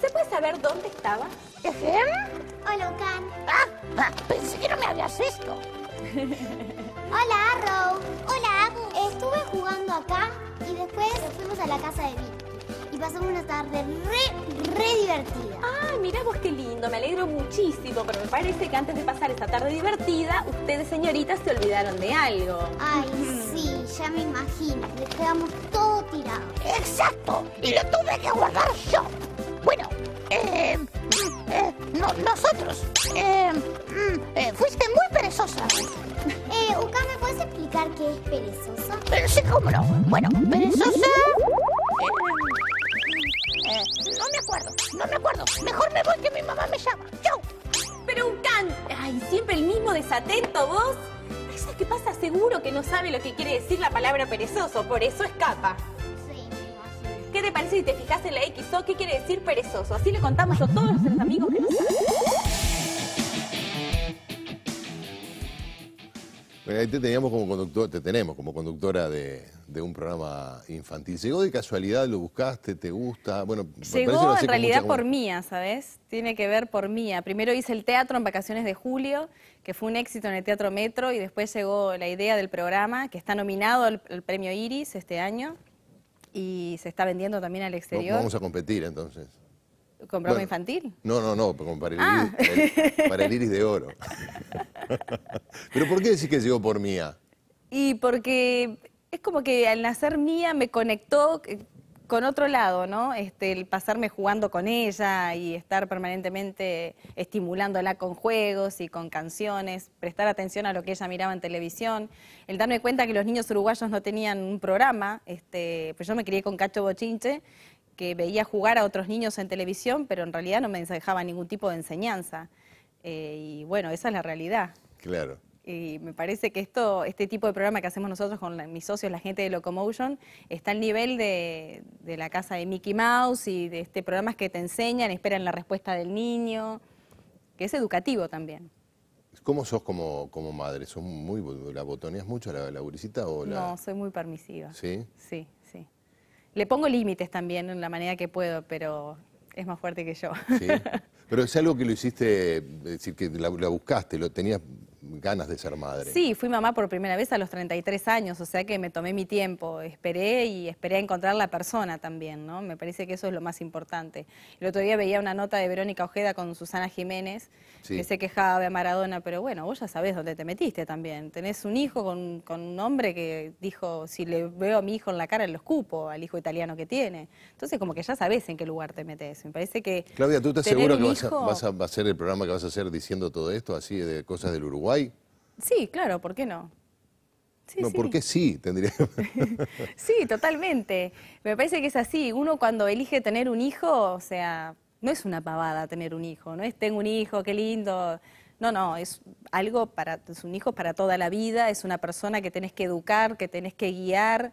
¿Se puede saber dónde estaba. Hola, Holocan. Ah, ah, pensé que no me habías visto. Hola, Arrow. Hola, Abu. Estuve jugando acá y después nos fuimos a la casa de Vic. Y pasamos una tarde re, re divertida. Ah, mira vos qué me alegro muchísimo, pero me parece que antes de pasar esta tarde divertida, ustedes, señoritas, se olvidaron de algo. Ay, sí, ya me imagino. Le quedamos todo tirado. ¡Exacto! Y lo tuve que guardar yo. Bueno, eh, mm, eh no, nosotros. Eh, mm, eh, fuiste muy perezosa. Eh, Uka, ¿me puedes explicar qué es perezosa? Pero sí, cómo no. Bueno, perezosa... no me acuerdo, no me acuerdo. Mejor me voy atento vos. ¿Sabes que pasa seguro que no sabe lo que quiere decir la palabra perezoso, por eso escapa. ¿Qué te parece si te fijas en la XO? ¿Qué quiere decir perezoso? Así le contamos a todos nuestros amigos que no saben. Pues ahí te teníamos como conductor, te tenemos como conductora de, un programa infantil. ¿Llegó de casualidad? ¿Lo buscaste? ¿Te gusta? Bueno, Llegó en realidad por mía, ¿sabes? Tiene que ver por mía. Primero hice el teatro en vacaciones de julio, que fue un éxito en el Teatro Metro, y después llegó la idea del programa, que está nominado al premio Iris este año y se está vendiendo también al exterior. Vamos a competir entonces. ¿Con broma infantil? No, no, no, ah. para el, iris, de oro. ¿Pero por qué decís que llegó por Mía? Y porque es como que al nacer Mía me conectó eh, con otro lado, ¿no? Este, el pasarme jugando con ella y estar permanentemente estimulándola con juegos y con canciones, prestar atención a lo que ella miraba en televisión, el darme cuenta que los niños uruguayos no tenían un programa, este, pues yo me crié con Cacho Bochinche que veía jugar a otros niños en televisión, pero en realidad no me dejaba ningún tipo de enseñanza. Eh, y bueno, esa es la realidad. Claro. Y me parece que esto, este tipo de programa que hacemos nosotros con mis socios, la gente de Locomotion, está al nivel de, de, la casa de Mickey Mouse y de este programas que te enseñan, esperan la respuesta del niño, que es educativo también. ¿Cómo sos como, como madre? ¿Sos muy, ¿La botoneas mucho la, gurisita? o No, soy muy permisiva. ¿Sí? Sí, sí. Le pongo límites también en la manera que puedo, pero es más fuerte que yo. Sí. Pero es algo que lo hiciste, es decir, que la, la buscaste, lo tenías ganas de ser madre. Sí, fui mamá por primera vez a los 33 años, o sea que me tomé mi tiempo, esperé y esperé a encontrar la persona también, ¿no? Me parece que eso es lo más importante. El otro día veía una nota de Verónica Ojeda con Susana Jiménez, que se quejaba de Maradona, pero bueno, vos ya sabés dónde te metiste también. Tenés un hijo con, un hombre que dijo, si le veo a mi hijo en la cara, lo escupo, al hijo italiano que tiene. Entonces como que ya sabés en qué lugar te metes. Me parece que... Claudia, ¿tú estás seguro que vas, vas a, hacer el programa que vas a hacer diciendo todo esto, así de cosas del Uruguay? Sí, claro, ¿por qué no? Sí, no, sí. ¿por qué sí? Sí, totalmente. Me parece que es así. Uno cuando elige tener un hijo, o sea, no es una pavada tener un hijo, no es tengo un hijo, qué lindo. No, no, es algo para, es un hijo para toda la vida, es una persona que tenés que educar, que tenés que guiar.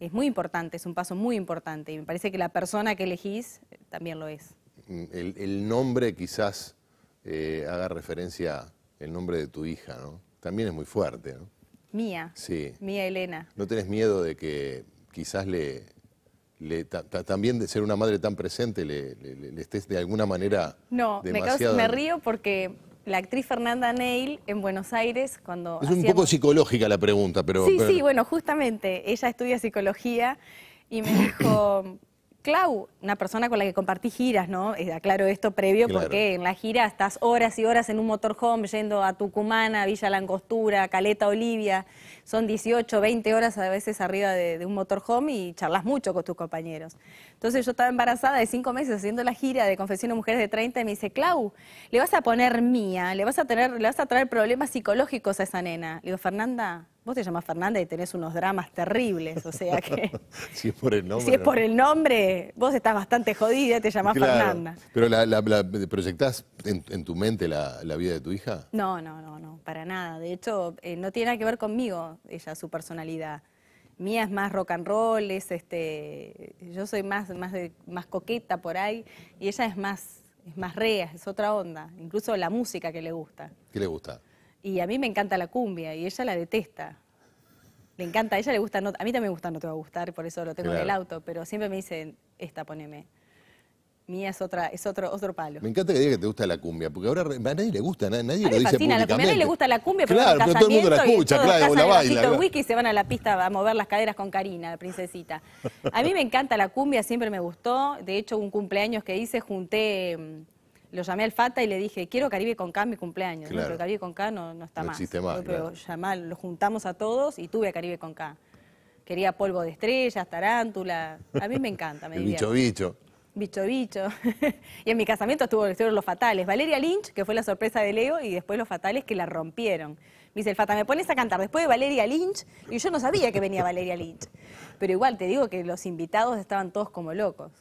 Es muy importante, es un paso muy importante. Y me parece que la persona que elegís eh, también lo es. Mm, el, nombre quizás eh, haga referencia el nombre de tu hija, ¿no? también es muy fuerte, ¿no? Mía. Sí. Mía Elena. ¿No tenés miedo de que quizás le, también de ser una madre tan presente le, estés de alguna manera... No, me, me río porque la actriz Fernanda Neil en Buenos Aires cuando... Es un poco psicológica la pregunta, pero... Sí, sí, bueno, justamente, ella estudia psicología y me dijo, Clau, una persona con la que compartí giras, ¿no? Eh, aclaro esto previo porque en la gira estás horas y horas en un motorhome yendo a Tucumán, Villa Langostura, Caleta Olivia. Son 18, 20 horas a veces arriba de, un motorhome y charlas mucho con tus compañeros. Entonces yo estaba embarazada de cinco meses haciendo la gira de Confesión a Mujeres de 30 y me dice, Clau, le vas a poner mía, le vas a, tener, le vas a traer problemas psicológicos a esa nena. Le digo, Fernanda, Vos te llamás Fernanda y tenés unos dramas terribles, o sea que... si es por el nombre. Si es por el nombre, vos estás bastante jodida, te llamás Fernanda. Pero la, la, ¿proyectás en, tu mente la, vida de tu hija? No, no, no, no, para nada. De hecho, eh, no tiene nada que ver conmigo, ella, su personalidad. Mía es más rock and roll, es este, yo soy más, más, de, más coqueta por ahí, y ella es más, es más rea, es otra onda. Incluso la música que le gusta. ¿Qué le gusta? Y a mí me encanta la cumbia y ella la detesta. Le encanta, a ella le gusta, a mí también me gusta, no te va a gustar, por eso lo tengo en el auto, pero siempre me dicen, esta poneme. Mía es otra, es otro, otro palo. Me encanta que diga que te gusta la cumbia, porque ahora a nadie le gusta, nadie, lo dice públicamente. La a nadie le gusta la cumbia, pero claro, todo el mundo la escucha, claro, se van a la pista a mover las caderas con Karina, la princesita. A mí me encanta la cumbia, siempre me gustó. De hecho, un cumpleaños que hice junté mm, lo llamé al FATA y le dije, quiero Caribe con K mi cumpleaños. Pero Caribe con K no, no está no Pero claro. lo juntamos a todos y tuve a Caribe con K. Quería polvo de estrellas, tarántula. A mí me encanta, me bicho bicho. Bicho bicho. y en mi casamiento estuvo, estuvieron los fatales. Valeria Lynch, que fue la sorpresa de Leo, y después los fatales que la rompieron. Me dice el Fata, me pones a cantar después de Valeria Lynch, y yo no sabía que venía Valeria Lynch. Pero igual te digo que los invitados estaban todos como locos.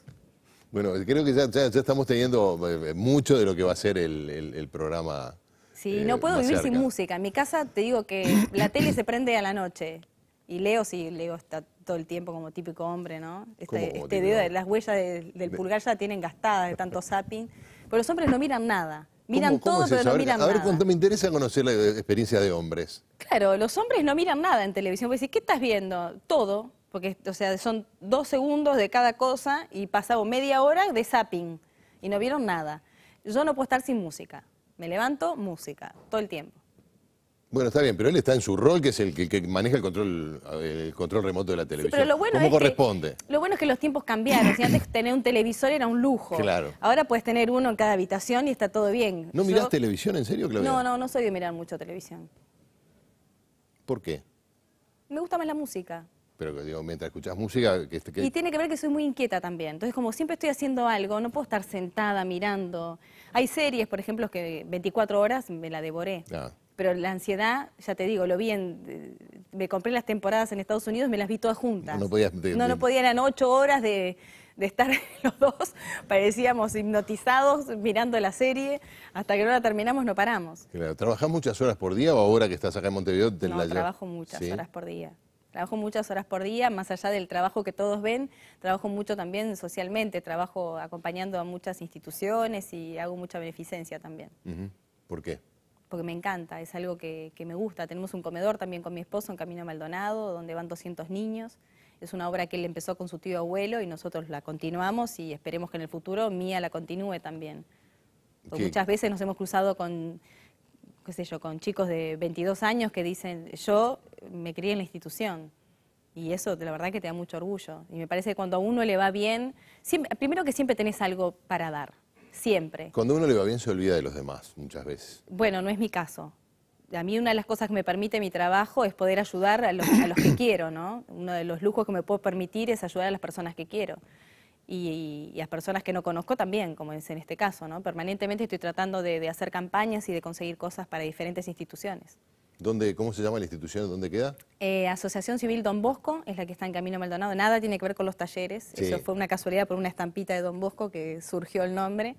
Bueno, creo que ya, estamos teniendo eh, mucho de lo que va a ser el, programa. Sí, eh, no puedo vivir sin música. En mi casa te digo que la tele se prende a la noche. Y Leo, sí, Leo está todo el tiempo como típico hombre, ¿no? Este, este las huellas del pulgar ya tienen gastadas de tanto zapping. Pero los hombres no miran nada. Miran todo, pero no miran nada. a ver, cuánto me interesa conocer la eh, experiencia de hombres. Claro, los hombres no miran nada en televisión. Porque decir, ¿qué estás viendo? Todo porque o sea, son dos segundos de cada cosa y pasado media hora de zapping y no vieron nada. Yo no puedo estar sin música. Me levanto, música, todo el tiempo. Bueno, está bien, pero él está en su rol, que es el que, maneja el control, el control remoto de la televisión. Sí, corresponde? lo bueno es que los tiempos cambiaron. antes tener un televisor era un lujo. Claro. Ahora puedes tener uno en cada habitación y está todo bien. ¿No mirás televisión, en serio, Claudio? No, no, no soy de mirar mucho televisión. ¿Por qué? Me gusta más la música. Pero que digo, mientras escuchas música... Este, que, Y tiene que ver que soy muy inquieta también. Entonces, como siempre estoy haciendo algo, no puedo estar sentada mirando. Hay series, por ejemplo, que 24 horas me la devoré. Ah. Pero la ansiedad, ya te digo, lo vi en... Eh, me compré las temporadas en Estados Unidos, y me las vi todas juntas. No, podían... No, no podía, eran ocho horas de, estar los dos, parecíamos hipnotizados mirando la serie. Hasta que no la terminamos, no paramos. Claro. ¿Trabajás muchas horas por día o ahora que estás acá en Montevideo? Te no, trabajo muchas horas por día. Trabajo muchas horas por día, más allá del trabajo que todos ven, trabajo mucho también socialmente, trabajo acompañando a muchas instituciones y hago mucha beneficencia también. ¿Por qué? Porque me encanta, es algo que, que, me gusta. Tenemos un comedor también con mi esposo en Camino Maldonado, donde van 200 niños. Es una obra que él empezó con su tío abuelo y nosotros la continuamos y esperemos que en el futuro Mía la continúe también. Muchas veces nos hemos cruzado con qué sé yo, con chicos de 22 años que dicen, yo me crié en la institución. Y eso, la verdad, que te da mucho orgullo. Y me parece que cuando a uno le va bien, primero que siempre tenés algo para dar, siempre. Cuando a uno le va bien se olvida de los demás, muchas veces. Bueno, no es mi caso. A mí una de las cosas que me permite mi trabajo es poder ayudar a los, que quiero, ¿no? Uno de los lujos que me puedo permitir es ayudar a las personas que quiero y, las a personas que no conozco también, como es en este caso. ¿no? Permanentemente estoy tratando de, hacer campañas y de conseguir cosas para diferentes instituciones. ¿Dónde, ¿Cómo se llama la institución? ¿Dónde queda? Eh, Asociación Civil Don Bosco, es la que está en Camino Maldonado. Nada tiene que ver con los talleres. Eso fue una casualidad por una estampita de Don Bosco que surgió el nombre.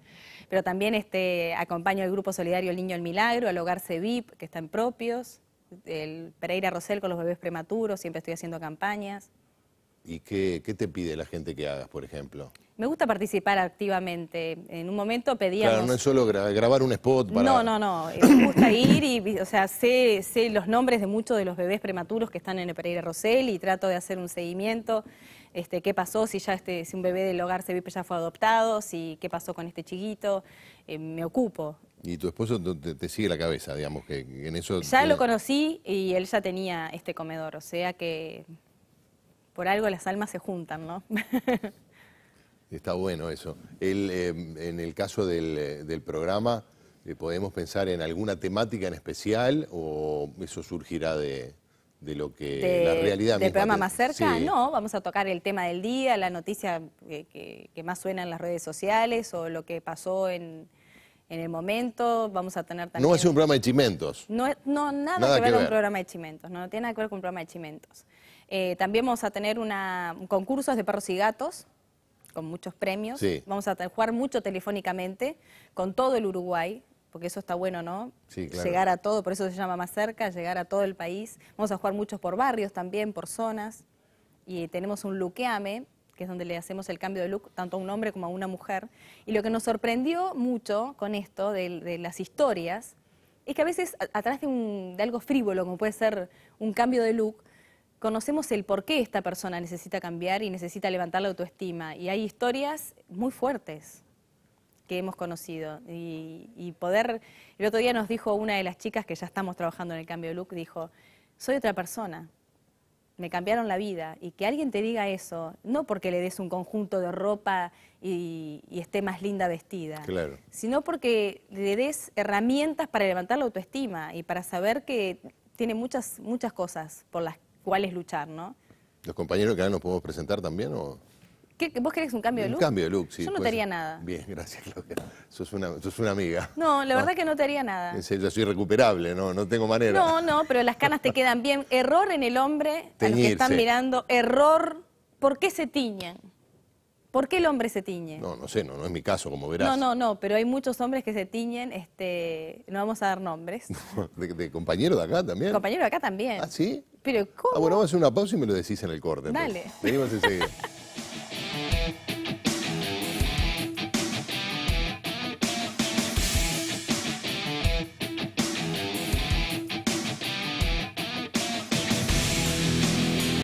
Pero también este, acompaño al Grupo Solidario El Niño El Milagro, al Hogar CEVIP, que están propios. El Pereira Rosel con los bebés prematuros, siempre estoy haciendo campañas. ¿Y qué, te pide la gente que hagas, por ejemplo? Me gusta participar activamente. En un momento pedíamos... Claro, no es solo grabar un spot para... No, no, no. Eh, me gusta ir y, o sea, sé, los nombres de muchos de los bebés prematuros que están en el Pereira Rosel y trato de hacer un seguimiento. Este, qué pasó si ya este, si un bebé del hogar se vipe ya fue adoptado, si qué pasó con este chiquito. Eh, me ocupo. Y tu esposo te, sigue la cabeza, digamos, que en eso... Ya lo conocí y él ya tenía este comedor, o sea que por algo las almas se juntan, ¿no? Está bueno eso. Em, en el caso del, eh, programa, eh, ¿podemos pensar en alguna temática en especial o eso surgirá de, lo que la realidad del programa más cerca no vamos a tocar el tema del día la noticia que, que, más suena en las redes sociales o lo que pasó en en el momento, vamos a tener también... No ser un programa de chimentos. No, no nada, que ver con un programa de chimentos, no, tiene nada que ver con un programa de chimentos. Eh, también vamos a tener una, concursos de perros y gatos, con muchos premios. Vamos a jugar mucho telefónicamente con todo el Uruguay, porque eso está bueno, ¿no? Sí, claro. Llegar a todo, por eso se llama más cerca, llegar a todo el país. Vamos a jugar muchos por barrios también, por zonas. Y tenemos un luqueame, que es donde le hacemos el cambio de look tanto a un hombre como a una mujer. Y lo que nos sorprendió mucho con esto de, las historias es que a veces a, atrás de, algo frívolo, como puede ser un cambio de look, conocemos el por qué esta persona necesita cambiar y necesita levantar la autoestima. Y hay historias muy fuertes que hemos conocido. Y, y, poder, el otro día nos dijo una de las chicas que ya estamos trabajando en el cambio de look, dijo, soy otra persona me cambiaron la vida. Y que alguien te diga eso, no porque le des un conjunto de ropa y, y esté más linda vestida, sino porque le des herramientas para levantar la autoestima y para saber que tiene muchas, muchas cosas por las cuales luchar, ¿no? ¿Los compañeros que ahora nos podemos presentar también? O? ¿Vos querés un cambio de look? Un cambio de look, sí. Yo no te haría nada. Bien, gracias, Claudia. Sos una, una amiga. No, la verdad que no te haría nada. Yo soy recuperable, no, no tengo manera. No, no, pero las canas te quedan bien. Error en el hombre, a los que están mirando, error. ¿Por qué se tiñen? ¿Por qué el hombre se tiñe? No, no sé, no, no es mi caso, como verás. No, no, no, pero hay muchos hombres que se tiñen, este, no vamos a dar nombres. ¿De, compañero de acá también? Compañero de acá también. ¿Ah, sí? Pero ¿cómo? Ah, bueno, vamos a hacer una pausa y me lo decís en el corte. Pues. Dale. enseguida.